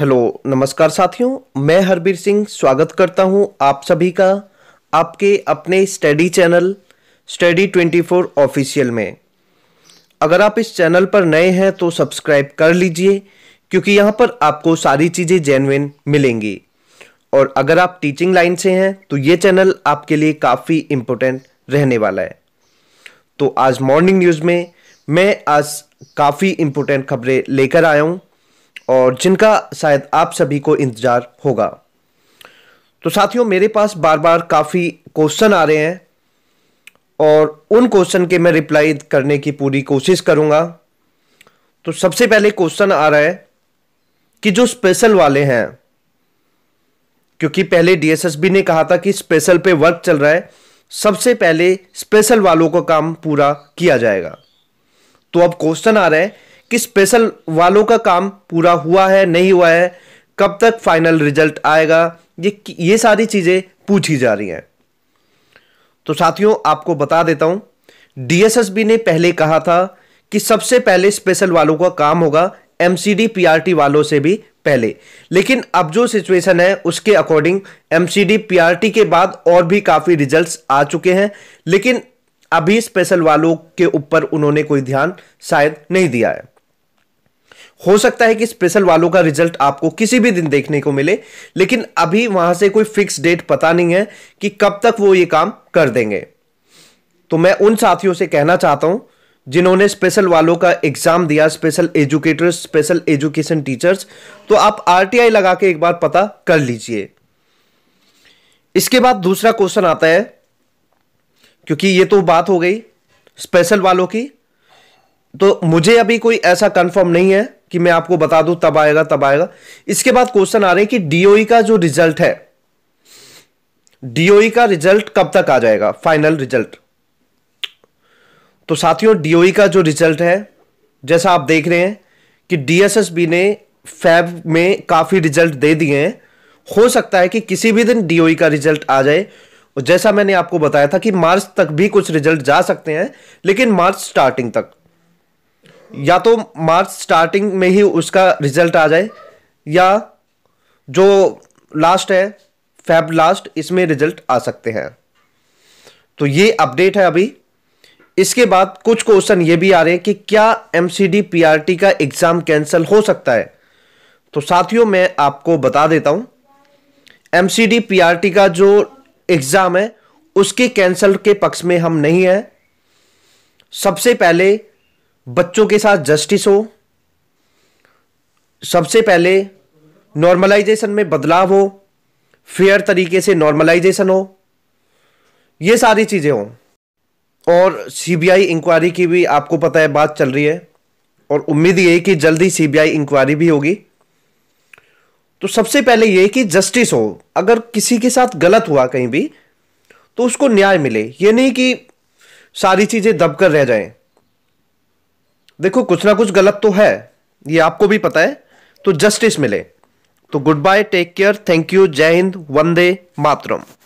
hello नमस्कार साथियों मैं हरबीर सिंह स्वागत करता हूं आप सभी का आपके अपने स्टडी चैनल स्टडी 24 ऑफिशियल में अगर आप इस चैनल पर नए हैं तो सब्सक्राइब कर लीजिए क्योंकि यहां पर आपको सारी चीज़ें जेनविन मिलेंगी और अगर आप टीचिंग लाइन से हैं तो ये चैनल आपके लिए काफ़ी इम्पोर्टेंट रहने वाला है तो आज मॉर्निंग न्यूज़ में मैं आज काफ़ी इम्पोर्टेंट खबरें लेकर आया हूँ और जिनका शायद आप सभी को इंतज़ार होगा तो साथियों मेरे पास बार बार काफ़ी क्वेश्चन आ रहे हैं और उन क्वेश्चन के मैं रिप्लाई करने की पूरी कोशिश करूंगा तो सबसे पहले क्वेश्चन आ रहा है कि जो स्पेशल वाले हैं क्योंकि पहले डीएसएसबी ने कहा था कि स्पेशल पे वर्क चल रहा है सबसे पहले स्पेशल वालों का काम पूरा किया जाएगा तो अब क्वेश्चन आ रहा है कि स्पेशल वालों का काम पूरा हुआ है नहीं हुआ है कब तक फाइनल रिजल्ट आएगा ये ये सारी चीज़ें पूछी जा रही हैं तो साथियों आपको बता देता हूँ डीएसएसबी ने पहले कहा था कि सबसे पहले स्पेशल वालों का काम होगा एमसीडी पीआरटी वालों से भी पहले लेकिन अब जो सिचुएशन है उसके अकॉर्डिंग एमसीडी पीआरटी के बाद और भी काफ़ी रिजल्ट्स आ चुके हैं लेकिन अभी स्पेशल वालों के ऊपर उन्होंने कोई ध्यान शायद नहीं दिया है हो सकता है कि स्पेशल वालों का रिजल्ट आपको किसी भी दिन देखने को मिले लेकिन अभी वहां से कोई फिक्स डेट पता नहीं है कि कब तक वो ये काम कर देंगे तो मैं उन साथियों से कहना चाहता हूं जिन्होंने स्पेशल वालों का एग्जाम दिया special educators special education teachers तो आप आरटीआई लगा के एक बार पता कर लीजिए इसके बाद दूसरा क्वेश्चन आता है क्योंकि ये तो बात हो गई स्पेशल वालों की तो मुझे अभी कोई ऐसा कंफर्म नहीं है कि मैं आपको बता दूं तब आएगा तब आएगा इसके बाद क्वेश्चन आ रहे हैं कि डीओई e का जो रिजल्ट है डीओई e का रिजल्ट कब तक आ जाएगा फाइनल रिजल्ट तो साथियों डीओई e का जो रिजल्ट है जैसा आप देख रहे हैं कि डीएसएसबी ने फैब में काफ़ी रिजल्ट दे दिए हैं हो सकता है कि किसी भी दिन डीओई का रिजल्ट आ जाए और जैसा मैंने आपको बताया था कि मार्च तक भी कुछ रिजल्ट जा सकते हैं लेकिन मार्च स्टार्टिंग तक या तो मार्च स्टार्टिंग में ही उसका रिजल्ट आ जाए या जो लास्ट है फैब लास्ट इसमें रिजल्ट आ सकते हैं तो ये अपडेट है अभी इसके बाद कुछ क्वेश्चन ये भी आ रहे हैं कि क्या एम सी का एग्ज़ाम कैंसिल हो सकता है तो साथियों मैं आपको बता देता हूँ एम सी का जो एग्ज़ाम है उसके कैंसिल के पक्ष में हम नहीं हैं सबसे पहले बच्चों के साथ जस्टिस हो सबसे पहले नॉर्मलाइजेशन में बदलाव हो फेयर तरीके से नॉर्मलाइजेशन हो ये सारी चीज़ें हों और सीबीआई इंक्वायरी की भी आपको पता है बात चल रही है और उम्मीद ये कि जल्द ही सीबीआई इंक्वायरी भी होगी तो सबसे पहले ये कि जस्टिस हो अगर किसी के साथ गलत हुआ कहीं भी तो उसको न्याय मिले ये नहीं कि सारी चीज़ें दबकर रह जाएं देखो कुछ ना कुछ गलत तो है ये आपको भी पता है तो जस्टिस मिले तो goodbye take care thank you जय हिंद वंदे मातरम